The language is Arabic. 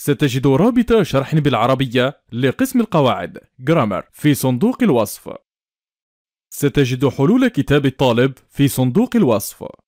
ستجد رابط شرح بالعربية لقسم القواعد جرامر في صندوق الوصف ستجد حلول كتاب الطالب في صندوق الوصف